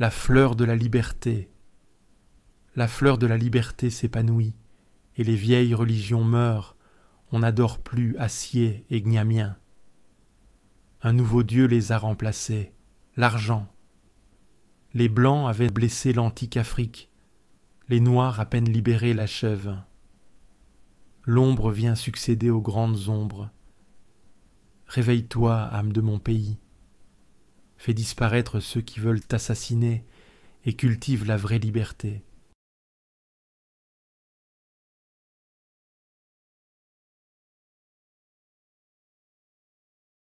la fleur de la liberté. La fleur de la liberté s'épanouit, et les vieilles religions meurent, on n'adore plus Acier et Gnamien. Un nouveau dieu les a remplacés, l'argent. Les Blancs avaient blessé l'antique Afrique, les Noirs à peine libérés la L'ombre vient succéder aux grandes ombres. Réveille-toi, âme de mon pays fais disparaître ceux qui veulent t'assassiner et cultive la vraie liberté.